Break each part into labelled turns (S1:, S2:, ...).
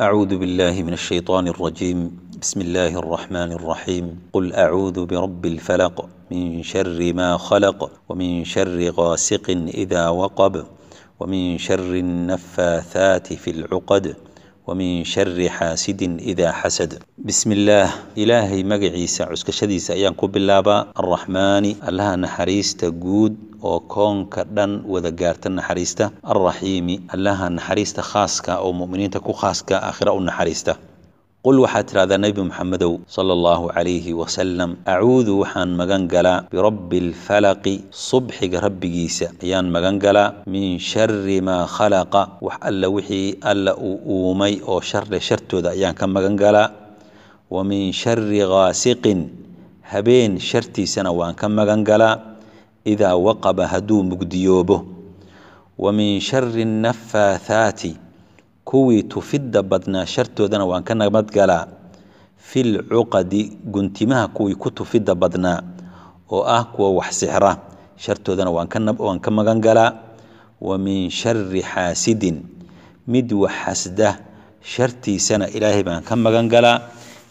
S1: أعوذ بالله من الشيطان الرجيم بسم الله الرحمن الرحيم قل أعوذ برب الفلق من شر ما خلق ومن شر غاسق إذا وقب ومن شر النفاثات في العقد ومن شر حاسد إذا حسد بسم الله إلهي مقعيسا عسكشديسا أيان كوب اللابا الرحمن الله نحريس تقود oo koonka dhan wada gaarta naxariista alraxiimi allaha naxariista khaaska oo mu'miniinta ku khaaska aakhira u naxariista qul waxaad tidhahdaa nebi moxamedow sala allahu calayhi wasalam acuudu waxaan magan galaa birabbi alfalaqi subxiga rabbigiisa ayaan magan galaa min shari maa khalaqa wax alla wixii alla uu uumay oo shardhe shartooda ayaan ka magan galaa wa min shari ghaasiqin habeen shartiisana waan ka magan galaa idaa waqaba hadduu mugdiyoobo wa min shari annafaathaati kuwii tufidda badnaa shartoodana waan ka nabadgalaa fi lcuqadi guntimaha kuwii ku tufidda badnaa oo ah kuwa wax sixra shartoodana waan ka magan galaa wa min shari xaasidin mid wax xasda shartiisana ilaahay baan ka magan galaa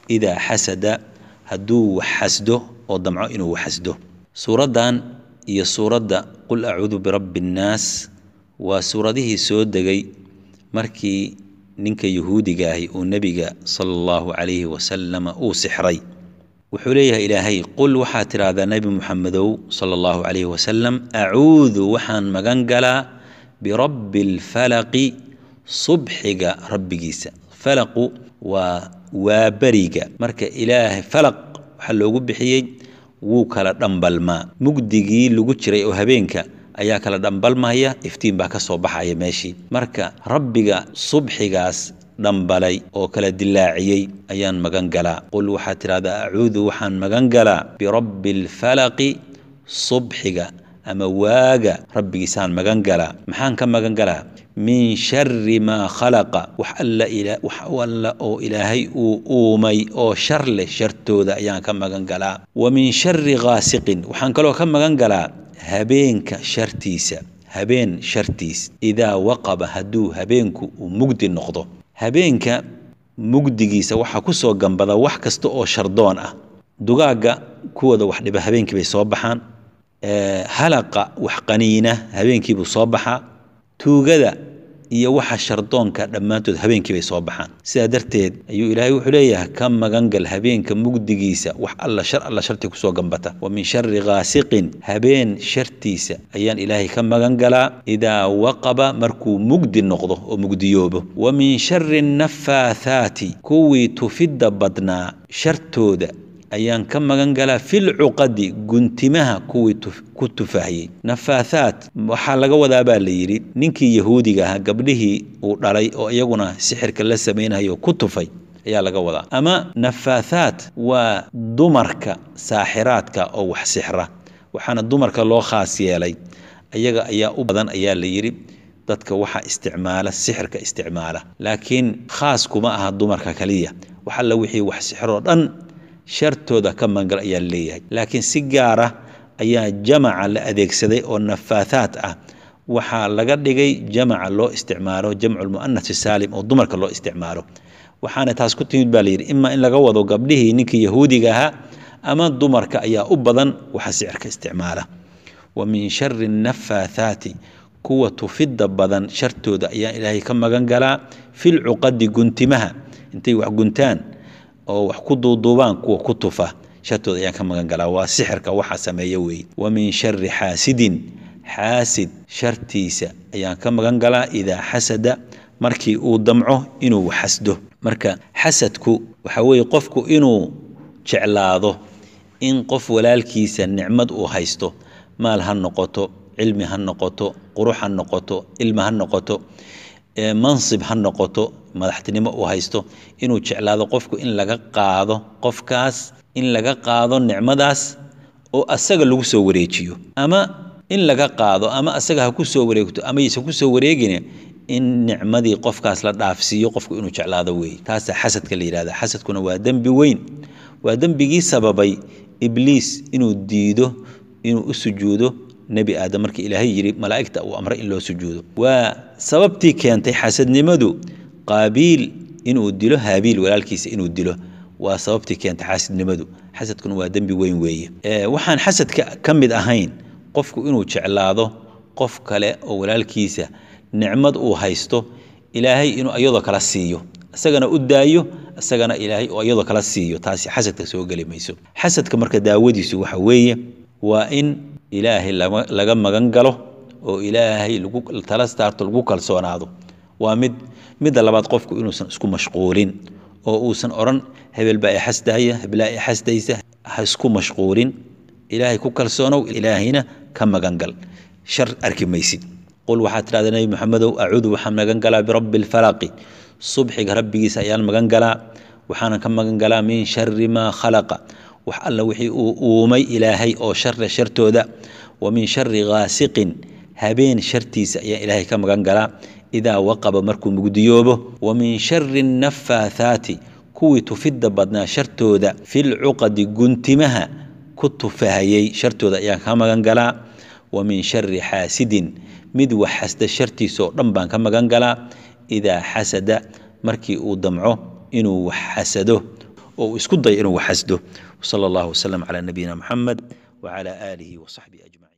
S1: idaa xasada hadduu wax xasdo oo damco inuu wax xasdo suuraddan iyo suuradda qul acuudu birabbi annaas waa suuradihii soo degay markii ninka yahuudiga ahi uu nebiga sala allahu calayhi wasalama uu sixray wuxuu leeyahay ilaahay qul waxaad tidhaahdaa nebi muxamedow sala allahu calayhi wasalam acuudu waxaan magan galaa birabbi alfalaqi subxiga rabbigiisa falaqu waa waaberiga marka ilaahay falaq waxaa loogu bixiyey wuu kala dhambalmaa mugdigii lagu jiray oo habeenka ayaa kala dhambalmaya iftiin baa ka soo baxaya meeshii marka rabbiga subxigaas dhambalay oo kala dilaaciyey ayaan magan galaa qul waxaad tidhahdaa acuudu waxaan magan galaa birabbi alfalaqi subxiga ama waaga rabbigiisaan magan galaa maxaan ka magan galaa min shari maa khalaqa wax alla oo ilaahay uu uumay oo shar leh shartooda ayaan ka magan galaa wa min shari ghaasiqin waxaan kaloo ka magan galaa habeenka shartiisa habeen shartiis idaa waqaba hadduu habeenku uu mugdi noqdo habeenka mugdigiisa waxaa ku soo gambada wax kasta oo shardoon ah dugaagga kuwooda wax dhiba habeenkii bay soo baxaan halaqa wax qaniina habeenkiibuu soo baxaa tuugada iyo waxa shardoonka dhammaantood habeenkiibay soo baxaan sidaa darteed ayuu ilaahay wuxuu leeyahay ka magangal habeenka mugdigiisa wax alla shar alla sharti kusoo gambata wa min shari khaasiqin habeen shartiisa ayaan ilaahay ka magan galaa idaa waqaba markuu mugdi noqdo oo mugdiyoobo wa min shari nafaathaati kuwii tufidda badnaa shartooda ayaan ka magan galaa filcuqadi guntimaha kuwii ku tufaahiyey nafaathaad waxaa laga wadaa baa la yidhi ninkii yahuudiga ahaa gabdhihii uu dhalay oo iyaguna sixirka la samaynhayo ku tufay ayaa laga wadaa ama nafaathaad waa dumarka saaxiraadka oo wax sixra waxaana dumarka loo khaas yeelay ayaga ayaa u badan ayaa la yidhi dadka waxa isticmaala sixirka isticmaala laakiin khaas kuma aha dumarka kaliya wax alla wixii wax sixiroo dhan shartooda ka maangal ayaa leeyahay laakiin si gaara ayaa jamaca la adeegsaday oo nafaathaat ah waxaa laga dhigay jamaca loo isticmaalo jamculmu'anasi saalim oo dumarka loo isticmaalo waxaana taas ku timid baa layidhi imaa in laga wado gabdhihii ninkii yahuudiga ahaa ama dumarka ayaa u badan waxa sicirka isticmaala wa min shari nafaathaati kuwa tufidda badan shartooda ayaa ilaahay ka magan filcuqadi guntimaha intay wax guntaan oo wax ku duuduubaan kuwa ku tufa shartooda ayaan ka magangalaa waa sixirka waxaa sameeya wey wa min shari xaasidin xaasid shartiisa ayaan ka magan galaa idaa xasada markii uu damco inuu xasdo marka xasadku waxa weeye qofku inuu jeclaado in qof walaalkiisa nicmad uu haysto maal ha noqoto cilmi ha noqoto qurux ha noqoto ilmi ha noqoto ee mansib ha noqoto madaxtinimo uu haysto inuu jeclaado qofku in laga qaado qofkaas in laga qaado nicmadaas oo asaga lagu soo wareejiyo ama in laga qaado ama asaga ha ku soo wareegto ama yse ku soo wareegine in nicmadii qofkaas la dhaafsiiyo qofku inuu jeclaado weeye taasaa xasadka la yidhahda xasadkuna waa dembi weyn waa dembigii sababay ibliis inuu diido inuu u sujuudo nebi aadam markii ilaahay yidhi malaa'igta uu amray in loo sujuudo waa sababtii keentay xaasadnimadu qaabiil inuu dilo haabiil walaalkiisa inuu dilo waa sababtii keentay xaasidnimadu xasadkuna waa dembi weyn weeye waxaan xasadka ka mid ahayn qofku inuu jeclaado qof kale oo walaalkiisa nicmad uu haysto ilaahay inuu ayadoo kala siiyo isagana u daayo isagana ilaahay oo ayadoo kala siiyo taasi xasadka soo geli mayso xasadka marka daawadiisu waxa weeye waa in ilaahay laga magan galo oo ilaahay tala saarto lagu kalsoonaado waa mid midda labaad qofku inuusan isku mashquulin oo uusan oran hebel baa ixasdaya hebelaa ixasdaysa ha isku mashquulin ilaahay ku kalsoonow ilaahayna ka magangal shar arki maysid qul waxaad tidhahdaa nebi maxamedow acuudu waxaan magan birabbi alfalaqi subxiga rabbigiisa ayaan magan waxaanan ka magangalaa min shari maa khalaqa wax alla wixii uu uumay ilaahay oo shara shartooda wamin shari ghaasiqin habeen shartiisa ayaan ilaahay ka magan galaa idaa waqaba markuu mugdiyoobo wamin shari nafaathaati kuwii tufidda badnaa shartooda fi lcuqadi guntimaha ku tufahayey shartooda ayaan ka magan galaa wamin shari xaasidin mid wax xasda shartiisa dhan baan ka magan galaa idaa xasada markii uu damco inuu wax xasado oo uu isku dayo inuu waxasdo sal allahu waslm calaa nabiyina moxamed wcala aalihi wasaxbihi ajmaciin